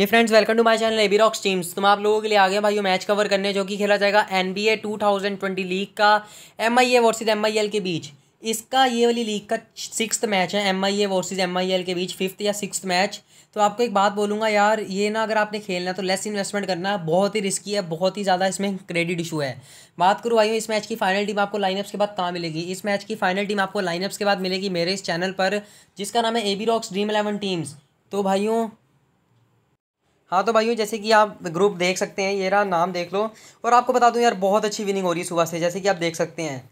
ये friends welcome to my channel AB rocks teams तो मैं आप लोगों के लिए आगे भाई मैच कवर करने जो कि खेला जाएगा N B A two thousand twenty league का M I A versus M I L के बीच इसका ये वाली लीग का सिक्स मैच है M I A versus M I L के बीच फिफ्थ या सिक्स मैच तो आपको एक बात बोलूँगा यार ये ना अगर आपने खेलना है तो लेस इन्वेस्टमेंट करना है बहुत ही रिस्की है बहुत ही ज़्यादा इसमें क्रेडिट इशू है बात करूँ भाइयों इस मैच की फाइनल टीम आपको लाइनअप्स के बाद कहाँ मिलेगी इस मैच की फाइनल टीम आपको लाइनअप्स के बाद मिलेगी मेरे इस चैनल पर जिसका नाम है A B rocks dream eleven teams तो भाइयों हाँ तो भाइयों जैसे कि आप ग्रुप देख सकते हैं ये रहा नाम देख लो और आपको बता दूं यार बहुत अच्छी विनिंग हो रही है सुबह से जैसे कि आप देख सकते हैं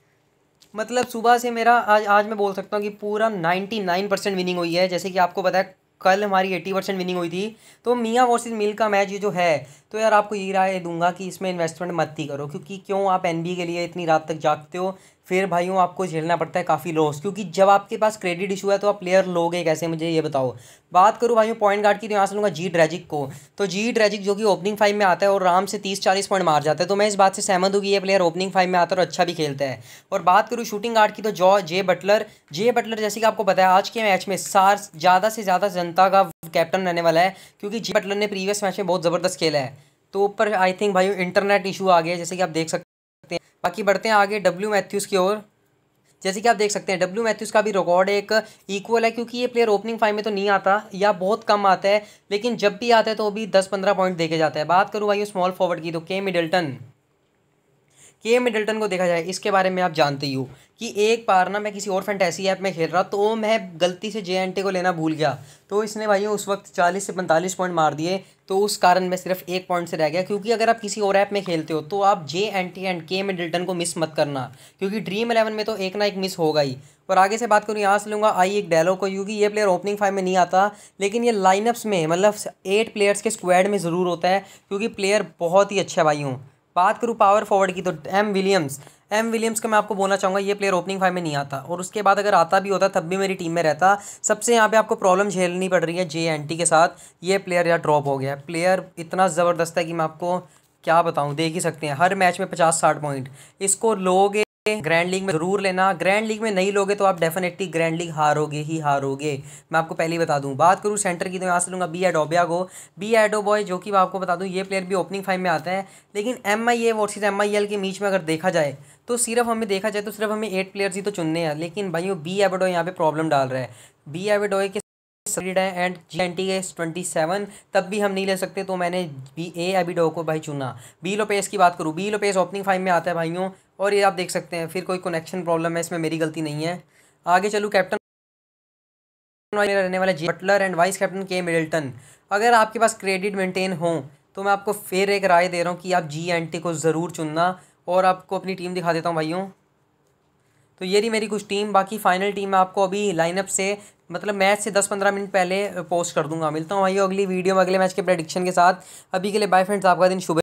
मतलब सुबह से मेरा आज आज मैं बोल सकता हूँ कि पूरा नाइन्टी नाइन परसेंट विनिंग हुई है जैसे कि आपको पता है कल हमारी एट्टी परसेंट विनिंग हुई थी तो मियाँ वर्सेज मिल का मैच ये जो है तो यार आपको ये राय दूंगा कि इसमें इन्वेस्टमेंट मत ही करो क्योंकि क्यों आप एन के लिए इतनी रात तक जागते हो फिर भाइयों आपको झेलना पड़ता है काफ़ी लॉस क्योंकि जब आपके पास क्रेडिट इशू है तो आप प्लेयर लोगे कैसे मुझे ये बताओ बात करूँ भाइयों पॉइंट गार्ड की तो यहाँ से लूँगा जी ड्रैजिक को तो जी ड्रैजिक जो कि ओपनिंग फाइव में आता है और आराम से तीस चालीस पॉइंट मार जाता है तो मैं इस बात से सहमत हूँ कि ये प्लेयर ओपनिंग फाइव में आता है और अच्छा भी खेलता है और बात करूँ शूटिंग गार्ड की तो जॉ जे बटलर जे बटलर जैसे कि आपको बताया आज के मैच में सार ज़्यादा से ज़्यादा जनता का कैप्टन रहने वाला है क्योंकि जे बटलर ने प्रीवियस मैच में बहुत ज़बरदस्त खेला है तो ऊपर आई थिंक भाई इंटरनेट इशू आ गया जैसे कि आप देख सकते बाकी बढ़ते हैं आगे डब्ल्यू मैथ्यूज़ की ओर जैसे कि आप देख सकते हैं डब्ल्यू मैथ्यूज़ का भी रिकॉर्ड एक इक्वल है क्योंकि ये प्लेयर ओपनिंग फाइव में तो नहीं आता या बहुत कम आता है लेकिन जब भी आता है तो भी दस पंद्रह पॉइंट देखे जाता है बात करूँ भाई स्मॉल फॉरवर्ड की तो के मिडल्टन के मिडल्टन को देखा जाए इसके बारे में आप जानते ही हो कि एक बार ना मैं किसी और फैंटेसी ऐप में खेल रहा तो मैं गलती से जे को लेना भूल गया तो इसने भाई उस वक्त चालीस से पैंतालीस पॉइंट मार दिए तो उस कारण मैं सिर्फ एक पॉइंट से रह गया क्योंकि अगर आप किसी और ऐप में खेलते हो तो आप जे एंड के मिडल्टन को मिस मत करना क्योंकि ड्रीम इलेवन में तो एक ना एक मिस होगा ही और आगे से बात करूँ यहाँ से लूँगा आई एक डेलो को क्योंकि ये प्लेयर ओपनिंग फाइव में नहीं आता लेकिन ये लाइनअप्स में मतलब एट प्लेयर्स के स्क्वाड में ज़रूर होता है क्योंकि प्लेयर बहुत ही अच्छा भाई हूँ बात करूँ पावर फॉरवर्ड की तो एम विलियम्स एम विलियम्स का मैं आपको बोलना चाहूँगा ये प्लेयर ओपनिंग फाइव में नहीं आता और उसके बाद अगर आता भी होता तब भी मेरी टीम में रहता सबसे यहाँ पे आपको प्रॉब्लम झेलनी पड़ रही है जे एन टी के साथ ये प्लेयर यहाँ ड्रॉप हो गया प्लेयर इतना ज़बरदस्त है कि मैं आपको क्या बताऊँ देख ही सकते हैं हर मैच में पचास साठ पॉइंट इसको लोगे ग्रैंड लीग में जरूर लेना ग्रैंड लीग में नहीं लोगे तो आप डेफिनेटली ग्रैंड लीग हारोगे ही हारोगे मैं आपको पहले ही बता दूं बात करूं सेंटर की तो यहाँ से लूंगा बी एडोबिया को बी एडो बॉय जो कि मैं आपको बता दूं ये प्लेयर भी ओपनिंग फाइव में आते हैं लेकिन M I A versus M I L के बीच में अगर देखा जाए तो सिर्फ हमें देखा जाए तो सिर्फ हमें एट प्लेयर्स ही तो चुनने हैं लेकिन भाई वो बी एबडो यहाँ पे प्रॉब्लम डाल रहा है बी एबडोए के सब्सिड है and G N T S twenty seven तब भी हम नहीं ले सकते तो मैंने बी ए डो को भाई चुना बी लोपेस की बात करूँ बी लोपेस ओपनिंग फाइव में आता है भाइयों और ये आप देख सकते हैं फिर कोई कनेक्शन प्रॉब्लम है इसमें मेरी गलती नहीं है आगे चलूँ कैप्टन रहने वाला G Butler and vice captain K Middleton अगर आपके पास क्रेडिट मेंटेन हो तो मैं आपको फिर एक राय दे रहा हूँ कि आप जी एन टी को ज़रूर चुनना और आपको अपनी टीम दिखा देता हूँ भाइयों तो ये रही मेरी कुछ टीम बाकी फाइनल टीम मैं आपको अभी लाइनअप से मतलब मैच से दस पंद्रह मिनट पहले पोस्ट कर दूंगा मिलता हूँ भाई अगली वीडियो में अगले मैच के प्रडिक्शन के साथ अभी के लिए बाय फ्रेंड्स आपका दिन शुभ